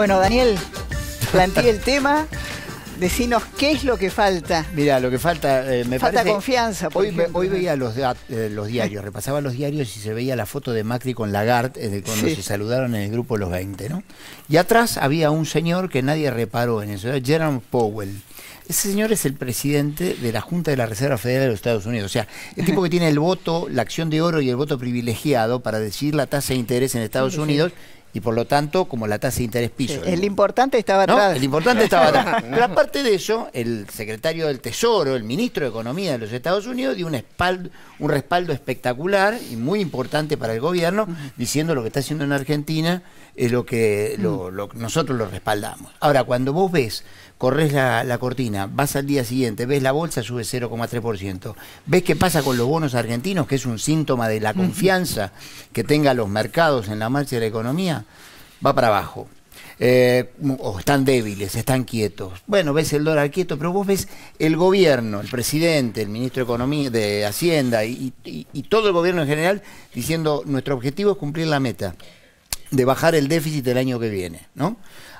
Bueno, Daniel, planteé el tema. Decinos qué es lo que falta. Mira, lo que falta, eh, me falta confianza. hoy, veía los, eh, diarios, repasaba los diarios y se veía la foto de Macri con Lagarde eh, cuando se saludaron en el grupo Los 20, ¿no? Y atrás había un señor que nadie reparó en eso, Jerome Powell. Ese señor es el presidente de la Junta de la Reserva Federal de los Estados Unidos. O sea, el tipo que tiene el voto, la acción de oro y el voto privilegiado para decidir la tasa de interés en Estados Unidos y por lo tanto como la tasa de interés piso. El, importante estaba atrás. El importante estaba atrás. Pero aparte de eso, el secretario del Tesoro, el ministro de Economía de los Estados Unidos, dio un, un respaldo espectacular y muy importante para el gobierno, diciendo lo que está haciendo en Argentina es lo que nosotros lo respaldamos. Ahora, cuando vos ves, corres la, la cortina, vas al día siguiente, ves la bolsa sube 0,3%, ves qué pasa con los bonos argentinos, que es un síntoma de la confianza que tengan los mercados en la marcha de la economía, va para abajo. Eh, o están débiles, están quietos. Bueno, ves el dólar quieto, pero vos ves el gobierno, el presidente, el ministro de Economía, de Hacienda y, todo el gobierno en general diciendo nuestro objetivo es cumplir la meta de bajar el déficit el año que viene, ¿no?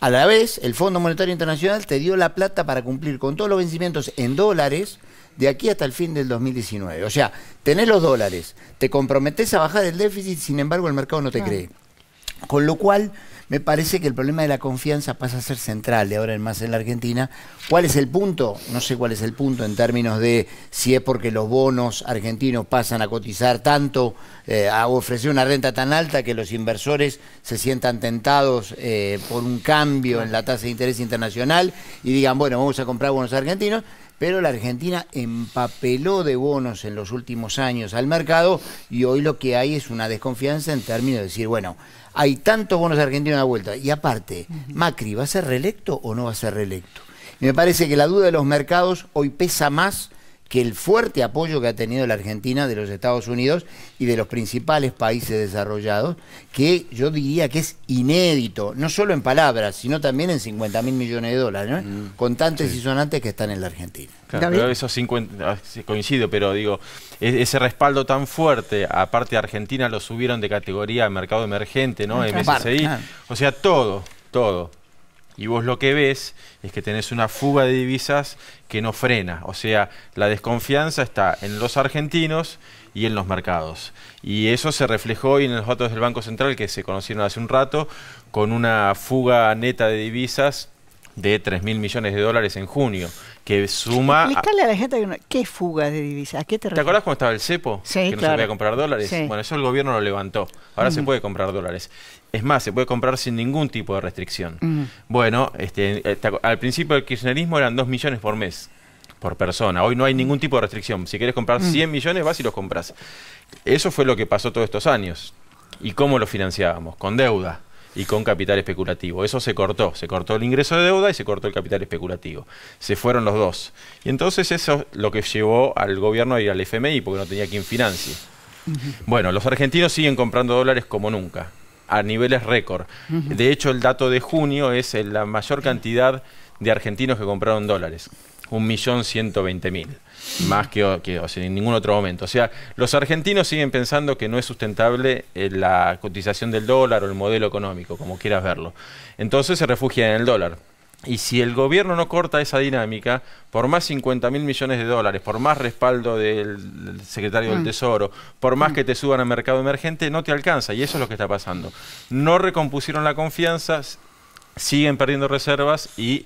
A la vez, el Fondo Monetario Internacional te dio la plata para cumplir con todos los vencimientos en dólares de aquí hasta el fin del 2019. O sea, tenés los dólares, te comprometés a bajar el déficit, sin embargo el mercado no te cree. Con lo cual, me parece que el problema de la confianza pasa a ser central de ahora en más en la Argentina. ¿Cuál es el punto? No sé cuál es el punto en términos de si es porque los bonos argentinos pasan a cotizar tanto, eh, a ofrecer una renta tan alta que los inversores se sientan tentados eh, por un cambio en la tasa de interés internacional y digan, bueno, vamos a comprar bonos argentinos pero la Argentina empapeló de bonos en los últimos años al mercado y hoy lo que hay es una desconfianza en términos de decir, bueno, hay tantos bonos argentinos de la vuelta y aparte, Macri, ¿va a ser reelecto o no va a ser reelecto? Y me parece que la duda de los mercados hoy pesa más que el fuerte apoyo que ha tenido la Argentina de los Estados Unidos y de los principales países desarrollados, que yo diría que es inédito, no solo en palabras, sino también en 50 mil millones de dólares, ¿no? Mm, contantes y sonantes que están en la Argentina. Claro, pero esos ah, 50, coincido, pero digo, e-, ese respaldo tan fuerte, aparte Argentina lo subieron de categoría a mercado emergente, ¿no? Ah, MSCI, o sea, todo, todo. Y vos lo que ves es que tenés una fuga de divisas que no frena. O sea, la desconfianza está en los argentinos y en los mercados. Y eso se reflejó hoy en los datos del Banco Central que se conocieron hace un rato, con una fuga neta de divisas de 3 mil millones de dólares en junio, que suma... la gente que qué fuga de divisas, qué te acordás cuando estaba el cepo? que no se podía comprar dólares. Bueno, eso el gobierno lo levantó. Ahora se mm. puede comprar dólares. Es más, se puede comprar sin ningún tipo de restricción. Mm. Bueno, este, eh, al principio del kirchnerismo eran 2 millones por mes por persona. Hoy no hay ningún tipo de restricción. Si quieres comprar 100 mm. millones, vas y los compras. Eso fue lo que pasó todos estos años. ¿Y cómo lo financiábamos? Con deuda y con capital especulativo. Eso se cortó, se cortó el ingreso de deuda y se cortó el capital especulativo. Se fueron los dos. Y entonces eso es lo que llevó al gobierno a ir al FMI porque no tenía quien financie. Bueno, los argentinos siguen comprando dólares como nunca, a niveles récord. De hecho, el dato de junio es la mayor cantidad de argentinos que compraron dólares. 1.120.000, más que, o en ningún otro momento. O sea, los argentinos siguen pensando que no es sustentable eh, la cotización del dólar o el modelo económico, como quieras verlo. Entonces se refugia en el dólar. Y si el gobierno no corta esa dinámica, por más 50.000 mil millones de dólares, por más respaldo del secretario del mm. Tesoro, por más mm. que te suban al mercado emergente, no te alcanza. Y eso es lo que está pasando. No recompusieron la confianza, siguen perdiendo reservas y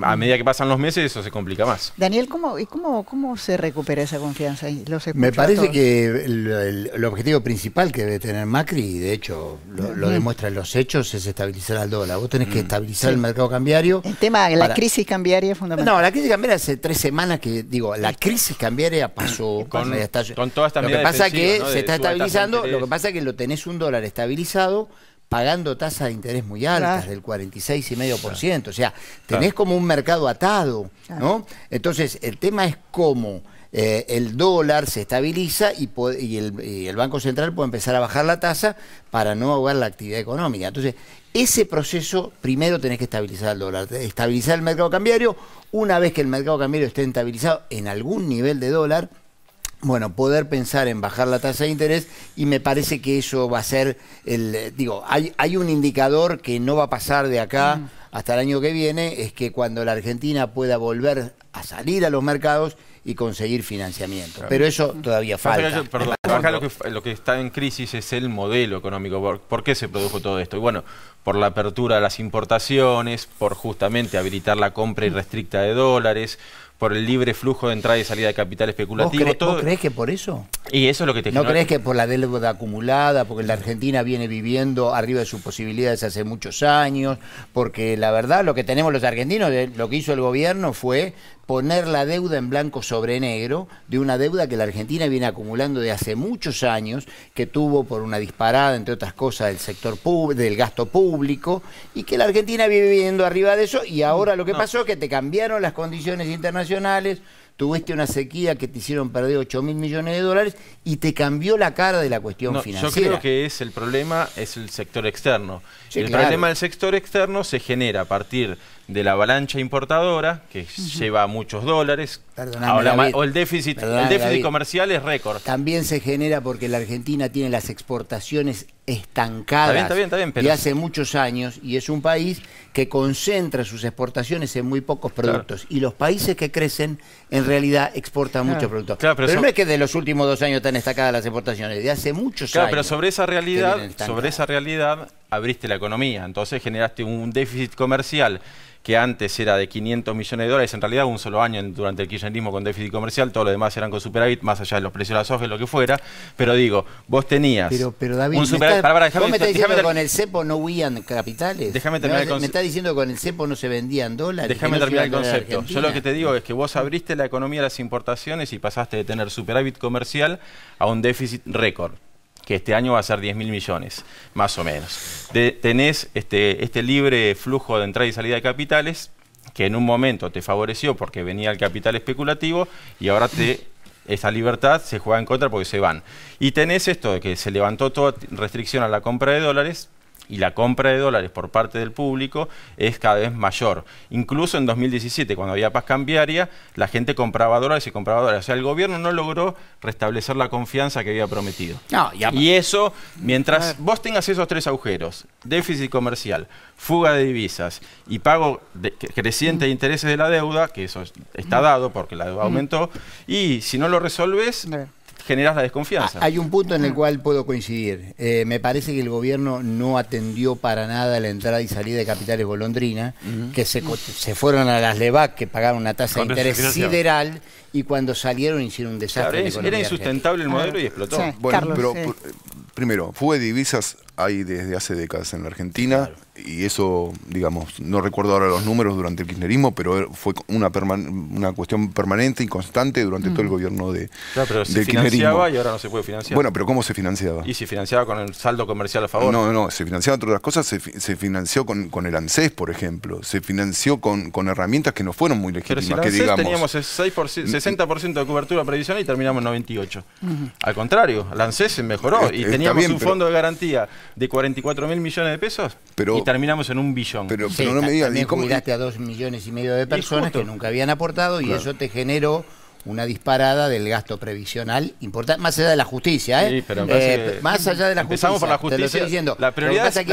a medida que pasan los meses eso se complica más. Daniel, ¿cómo, y cómo, cómo se recupera esa confianza? Los Me parece que el, objetivo principal que debe tener Macri, y de hecho lo, demuestran los hechos, es estabilizar al dólar. Vos tenés que mm, estabilizar el mercado cambiario. El tema de la crisis cambiaria es fundamental. No, la crisis cambiaria hace tres semanas que, digo, la crisis cambiaria pasó. con, con, con todas estas Lo que pasa es que se está estabilizando, lo que pasa es que lo tenés un dólar estabilizado pagando tasas de interés muy altas, y del 46,5%. ciento, O sea, tenés como un mercado atado, ¿no? Entonces, el tema es cómo eh, el dólar se estabiliza y, y, el, Banco Central puede empezar a bajar la tasa para no ahogar la actividad económica. Entonces, ese proceso, primero tenés que estabilizar el dólar, estabilizar el mercado cambiario. Una vez que el mercado cambiario esté estabilizado en algún nivel de dólar, bueno, poder pensar en bajar la tasa de interés y me parece que eso va a ser el, digo, hay, un indicador que no va a pasar de acá mm. hasta el año que viene, es que cuando la Argentina pueda volver a salir a los mercados y conseguir financiamiento. Pero eso todavía falta. lo que, está en crisis es el modelo económico. ¿Por, ¿Por, qué se produjo todo esto? Y bueno, por la apertura de las importaciones, por justamente habilitar la compra irrestricta de dólares, por el libre flujo de entrada y salida de capital especulativo. ¿Vos, crees que por eso? Y eso es lo que te ¿No crees que por la deuda acumulada, porque la Argentina viene viviendo arriba de sus posibilidades hace muchos años, porque la verdad lo que tenemos los argentinos, eh, lo que hizo el gobierno fue poner la deuda en blanco sobre negro de una deuda que la Argentina viene acumulando de hace muchos años, que tuvo por una disparada, entre otras cosas, del sector del gasto público, y que la Argentina viene viviendo arriba de eso, y ahora lo que pasó es que te cambiaron las condiciones internacionales tuviste una sequía que te hicieron perder 8 mil millones de dólares y te cambió la cara de la cuestión financiera. Yo creo que es el problema, es el sector externo. el problema del sector externo se genera a partir de la avalancha importadora, que lleva muchos dólares, o el déficit, comercial es récord. También se genera porque la Argentina tiene las exportaciones estancadas de hace muchos años y es un país que concentra sus exportaciones en muy pocos productos. Y los países que crecen en realidad exportan muchos productos. pero, no es que de los últimos dos años están destacadas las exportaciones, de hace muchos años. Claro, pero sobre esa realidad, sobre esa realidad abriste la economía, entonces generaste un déficit comercial que antes era de 500 millones de dólares, en realidad un solo año durante el 15 con déficit comercial, todo lo demás eran con superávit, más allá de los precios de la soja, lo que fuera. Pero digo, vos tenías pero, David, un superávit. vos me estás diciendo que con el CEPO no huían capitales. Déjame terminar me, concepto. me estás diciendo que con el CEPO no se vendían dólares. Déjame terminar el concepto. Yo lo que te digo es que vos abriste la economía de las importaciones y pasaste de tener superávit comercial a un déficit récord que este año va a ser 10 mil millones, más o menos. tenés este, este libre flujo de entrada y salida de capitales, que en un momento te favoreció porque venía el capital especulativo y ahora te esa libertad se juega en contra porque se van. Y tenés esto de que se levantó toda restricción a la compra de dólares, y la compra de dólares por parte del público es cada vez mayor. Incluso en 2017, cuando había paz cambiaria, la gente compraba dólares y compraba dólares. O sea, el gobierno no logró restablecer la confianza que había prometido. Y eso, mientras vos tengas esos tres agujeros, déficit comercial, fuga de divisas y pago de, creciente de mm. intereses de la deuda, que eso está dado porque la deuda mm. aumentó, y si no lo resolves generas la desconfianza. Ah, hay un punto en el cual puedo coincidir. Eh, me parece que el gobierno no atendió para nada la entrada y salida de capitales golondrina, que se, fueron a las LEVAC, que pagaron una tasa de interés sideral, y cuando salieron hicieron un desastre. era, insustentable el modelo y ah, explotó. bueno, pero eh, primero, fue de divisas ahí desde hace décadas en la Argentina y eso, digamos, no recuerdo ahora los números durante el kirchnerismo, pero fue una, una cuestión permanente y constante durante todo el gobierno de claro, pero se financiaba y ahora no se puede financiar. Bueno, pero ¿cómo se financiaba? ¿Y se financiaba con el saldo comercial a favor? No, no, se financiaba entre otras cosas, se, financió con, con, el ANSES, por ejemplo, se financió con, con herramientas que no fueron muy legítimas. Pero si el teníamos 60% de cobertura previsional y terminamos en 98. Al contrario, el ANSES se mejoró y teníamos un fondo de garantía de 44 mil millones de pesos pero, terminamos en un billón. Pero, pero no me digas, ¿y cómo? a dos millones y medio de personas que nunca habían aportado y eso te generó una disparada del gasto previsional importante, más allá de la justicia, ¿eh? Sí, pero eh, más allá de la justicia. Empezamos por la justicia. La prioridad, es, que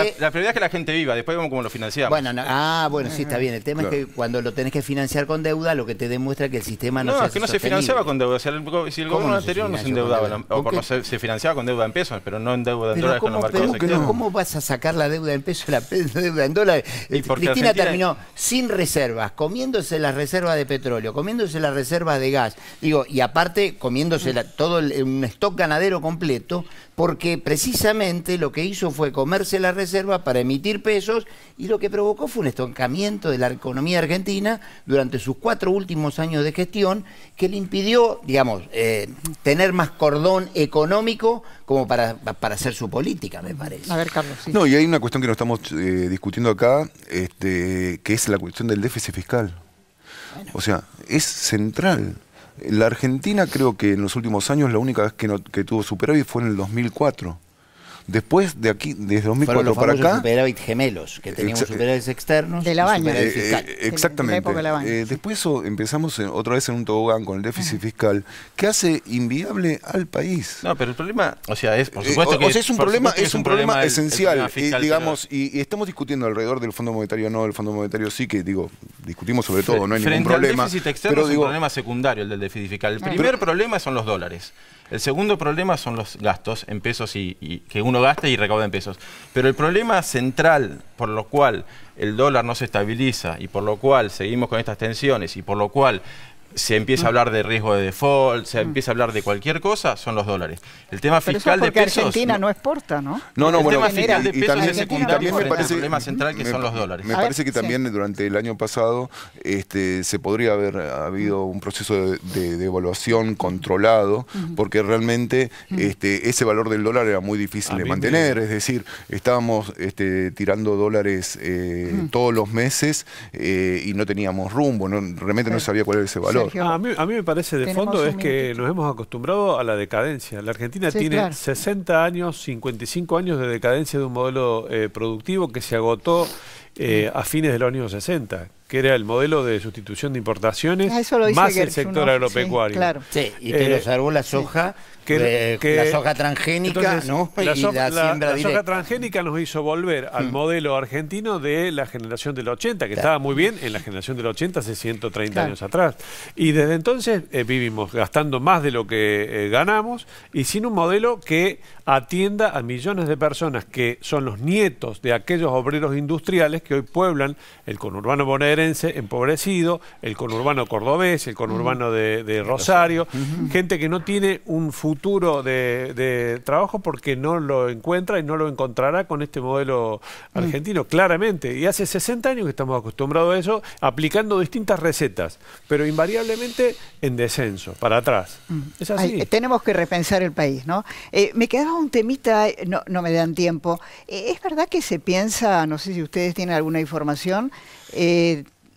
la, gente viva, después vemos cómo lo financiamos. ah, bueno, sí, está bien. El tema es que cuando lo tenés que financiar con deuda, lo que te demuestra que el sistema no No, se es que no se financiaba con deuda. si el, gobierno anterior no se endeudaba, o por, se, se, financiaba con deuda en pesos, pero no en deuda en dólares cómo, con los ¿Cómo vas a sacar la deuda en pesos, la deuda en dólares? Eh, Cristina terminó sin reservas, comiéndose las reservas de petróleo, comiéndose las reservas de gas, digo, y aparte comiéndose todo el, un stock ganadero completo, porque precisamente lo que hizo fue comerse la reserva para emitir pesos y lo que provocó fue un estancamiento de la economía argentina durante sus cuatro últimos años de gestión que le impidió, digamos, eh, tener más cordón económico como para, hacer su política, me parece. A ver, Carlos. No, y hay una cuestión que no estamos eh, discutiendo acá, este, que es la cuestión del déficit fiscal. O sea, es central. La Argentina creo que en los últimos años la única vez que, no, tuvo superávit fue en el 2004. Después de aquí, desde 2004 para acá. superávit gemelos, que teníamos superávits externos. De la baña. Eh, eh, exactamente. la eh, después eso, empezamos otra vez en un tobogán con el déficit fiscal, que hace inviable al país. No, pero el problema, o sea, es por supuesto que. sea, es un problema, es un problema, esencial. digamos, y, estamos discutiendo alrededor del Fondo Monetario, no, del Fondo Monetario sí que, digo, discutimos sobre todo, no hay ningún problema. El déficit externo pero, es un problema secundario, el del déficit fiscal. El primer problema son los dólares. El segundo problema son los gastos en pesos y, que uno gasta y recauda en pesos. Pero el problema central por lo cual el dólar no se estabiliza y por lo cual seguimos con estas tensiones y por lo cual se empieza a mm. hablar de riesgo de default, se mm. empieza a hablar de cualquier cosa, son los dólares. El tema fiscal de Argentina no exporta, ¿no? No, no, el bueno, tema fiscal de pesos también, me parece, el problema central que son los dólares. Me parece que también durante el año pasado este, se podría haber habido un proceso de, devaluación controlado, porque realmente este, ese valor del dólar era muy difícil de mantener, es decir, estábamos este, tirando dólares eh, todos los meses eh, y no teníamos rumbo, realmente no sabía cuál era ese valor. A mí, me parece de fondo es que nos hemos acostumbrado a la decadencia. La Argentina tiene 60 años, 55 años de decadencia de un modelo eh, productivo que se agotó eh, a fines de los años 60 que era el modelo de sustitución de importaciones, ah, más el sector agropecuario. Sí, claro. sí, y que eh, salvó la soja, que, la soja transgénica, La, la, soja transgénica nos hizo volver al mm. modelo argentino de la generación del 80, que estaba muy bien en la generación del 80 hace 130 años atrás. Y desde entonces eh, vivimos gastando más de lo que eh, ganamos y sin un modelo que atienda a millones de personas que son los nietos de aquellos obreros industriales que hoy pueblan el conurbano bonaerense empobrecido, el conurbano cordobés, el conurbano de, Rosario, gente que no tiene un futuro de, trabajo porque no lo encuentra y no lo encontrará con este modelo mm. argentino, claramente. Y hace 60 años que estamos acostumbrados a eso, aplicando distintas recetas, pero invariablemente en descenso, para atrás. Mm. Eh, tenemos que repensar el país, ¿no? Eh, me quedaba un temita, eh, no, me dan tiempo. ¿Es verdad que se piensa, no sé si ustedes tienen alguna información,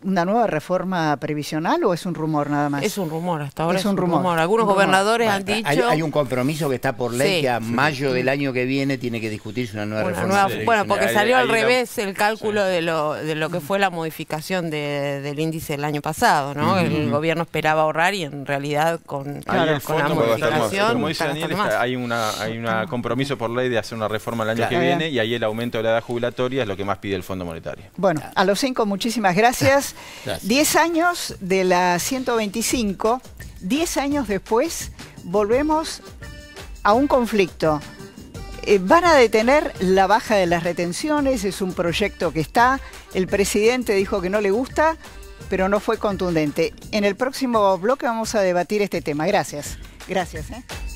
una nueva reforma previsional o es un rumor nada más? Es un rumor, hasta ahora es, un, rumor. Algunos gobernadores han dicho... Hay, un compromiso que está por ley que a mayo del año que viene tiene que discutirse una nueva reforma. bueno, porque salió al revés el cálculo de, lo, de lo que fue la modificación del índice el año pasado, ¿no? El gobierno esperaba ahorrar y en realidad con, la modificación... Como dice Daniel, hay un hay una compromiso por ley de hacer una reforma el año que viene y ahí el aumento de la edad jubilatoria es lo que más pide el Fondo Monetario. Bueno, a los cinco muchísimas gracias. 10 años de la 125, 10 años después volvemos a un conflicto. Eh, van a detener la baja de las retenciones, es un proyecto que está, el presidente dijo que no le gusta, pero no fue contundente. En el próximo bloque vamos a debatir este tema. Gracias. Gracias. ¿eh?